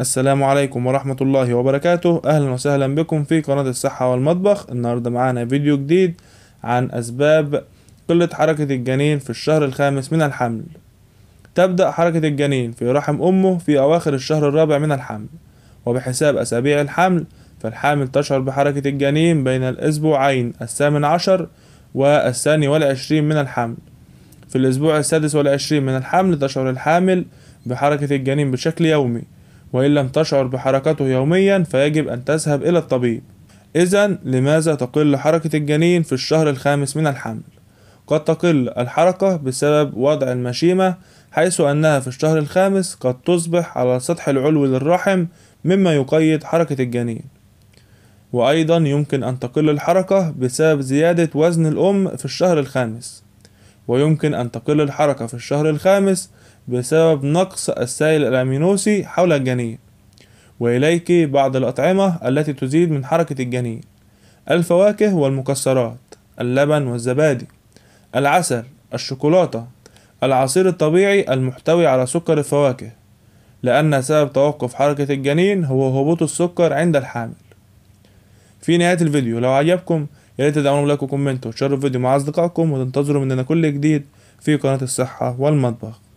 السلام عليكم ورحمة الله وبركاته أهلا وسهلا بكم في قناة الصحة والمطبخ النهاردة معانا فيديو جديد عن أسباب قلة حركة الجنين في الشهر الخامس من الحمل تبدأ حركة الجنين في رحم أمه في أواخر الشهر الرابع من الحمل وبحساب أسابيع الحمل فالحامل تشعر بحركة الجنين بين الأسبوعين الثامن عشر والثاني والعشرين من الحمل في الأسبوع السادس والعشرين من الحمل تشعر الحامل بحركة الجنين بشكل يومي وإن لم تشعر بحركته يوميا فيجب أن تذهب إلى الطبيب إذا لماذا تقل حركة الجنين في الشهر الخامس من الحمل؟ قد تقل الحركة بسبب وضع المشيمة حيث أنها في الشهر الخامس قد تصبح على السطح العلوي للرحم مما يقيد حركة الجنين وأيضا يمكن أن تقل الحركة بسبب زيادة وزن الأم في الشهر الخامس ويمكن أن تقل الحركة في الشهر الخامس بسبب نقص السائل الأمينوسي حول الجنين وإليك بعض الأطعمة التي تزيد من حركة الجنين الفواكه والمكسرات اللبن والزبادي العسل الشوكولاتة العصير الطبيعي المحتوي على سكر الفواكه لأن سبب توقف حركة الجنين هو هبوط السكر عند الحامل في نهاية الفيديو لو عجبكم يا ريت تدعمونا بلايك وكومنت وتشاركوا الفيديو مع اصدقائكم وتنتظروا مننا كل جديد في قناة الصحة والمطبخ